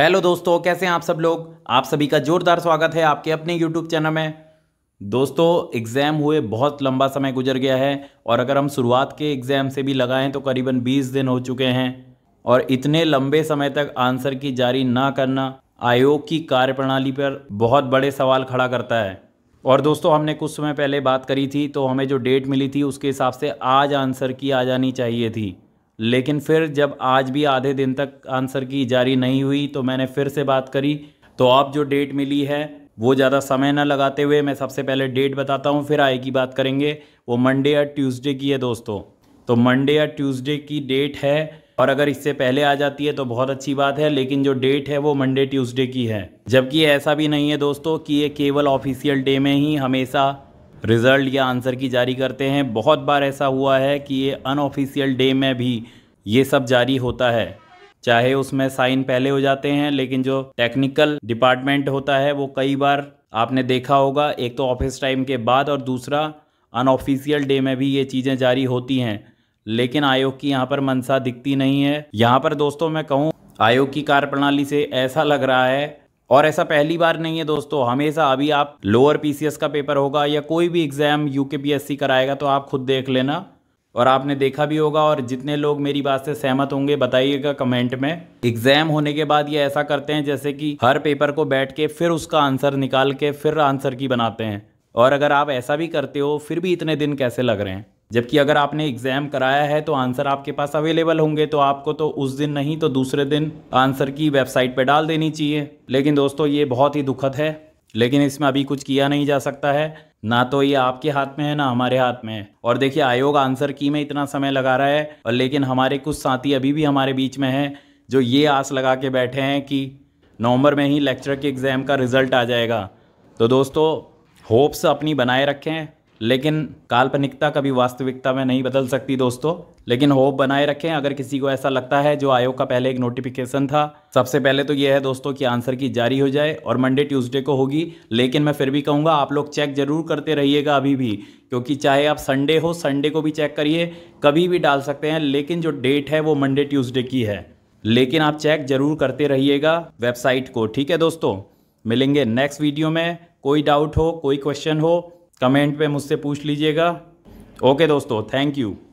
hello दोस्तों कैसे हैं आप सब लोग आप सभी का जोरदार स्वागत है आपके अपने यूट्यूब चैनल में दोस्तों एग्ज़ाम हुए बहुत लंबा समय गुजर गया है और अगर हम शुरुआत के एग्ज़ाम से भी लगाएं तो करीबन 20 दिन हो चुके हैं और इतने लंबे समय तक आंसर की जारी ना करना आयोग की कार्यप्रणाली पर बहुत बड़े सवाल खड़ा करता है और दोस्तों हमने कुछ समय पहले बात करी थी तो हमें जो डेट मिली थी उसके हिसाब से आज आंसर की आ जानी चाहिए थी लेकिन फिर जब आज भी आधे दिन तक आंसर की जारी नहीं हुई तो मैंने फिर से बात करी तो अब जो डेट मिली है वो ज़्यादा समय ना लगाते हुए मैं सबसे पहले डेट बताता हूँ फिर आए की बात करेंगे वो मंडे या ट्यूसडे की है दोस्तों तो मंडे या ट्यूसडे की डेट है और अगर इससे पहले आ जाती है तो बहुत अच्छी बात है लेकिन जो डेट है वो मंडे ट्यूसडे की है जबकि ऐसा भी नहीं है दोस्तों कि ये केवल ऑफिशियल डे में ही हमेशा रिज़ल्ट या आंसर की जारी करते हैं बहुत बार ऐसा हुआ है कि ये अनऑफिशियल डे में भी ये सब जारी होता है चाहे उसमें साइन पहले हो जाते हैं लेकिन जो टेक्निकल डिपार्टमेंट होता है वो कई बार आपने देखा होगा एक तो ऑफिस टाइम के बाद और दूसरा अनऑफिशियल डे में भी ये चीज़ें जारी होती हैं लेकिन आयोग की यहाँ पर मनसा दिखती नहीं है यहाँ पर दोस्तों मैं कहूँ आयोग की कार्यप्रणाली से ऐसा लग रहा है और ऐसा पहली बार नहीं है दोस्तों हमेशा अभी आप लोअर पीसीएस का पेपर होगा या कोई भी एग्ज़ाम यूके कराएगा तो आप खुद देख लेना और आपने देखा भी होगा और जितने लोग मेरी बात से सहमत होंगे बताइएगा कमेंट में एग्जाम होने के बाद ये ऐसा करते हैं जैसे कि हर पेपर को बैठ के फिर उसका आंसर निकाल के फिर आंसर की बनाते हैं और अगर आप ऐसा भी करते हो फिर भी इतने दिन कैसे लग रहे हैं जबकि अगर आपने एग्ज़ाम कराया है तो आंसर आपके पास अवेलेबल होंगे तो आपको तो उस दिन नहीं तो दूसरे दिन आंसर की वेबसाइट पर डाल देनी चाहिए लेकिन दोस्तों ये बहुत ही दुखद है लेकिन इसमें अभी कुछ किया नहीं जा सकता है ना तो ये आपके हाथ में है ना हमारे हाथ में है और देखिए आयोग आंसर की में इतना समय लगा रहा है और लेकिन हमारे कुछ साथी अभी भी हमारे बीच में हैं जो ये आस लगा के बैठे हैं कि नवंबर में ही लेक्चर के एग्ज़ाम का रिज़ल्ट आ जाएगा तो दोस्तों होप्स अपनी बनाए रखें लेकिन काल्पनिकता कभी वास्तविकता में नहीं बदल सकती दोस्तों लेकिन होप बनाए रखें अगर किसी को ऐसा लगता है जो आयोग का पहले एक नोटिफिकेशन था सबसे पहले तो ये है दोस्तों कि आंसर की जारी हो जाए और मंडे ट्यूसडे को होगी लेकिन मैं फिर भी कहूँगा आप लोग चेक जरूर करते रहिएगा अभी भी क्योंकि चाहे आप संडे हो संडे को भी चेक करिए कभी भी डाल सकते हैं लेकिन जो डेट है वो मंडे ट्यूज़डे की है लेकिन आप चेक जरूर करते रहिएगा वेबसाइट को ठीक है दोस्तों मिलेंगे नेक्स्ट वीडियो में कोई डाउट हो कोई क्वेश्चन हो कमेंट पे मुझसे पूछ लीजिएगा ओके दोस्तों थैंक यू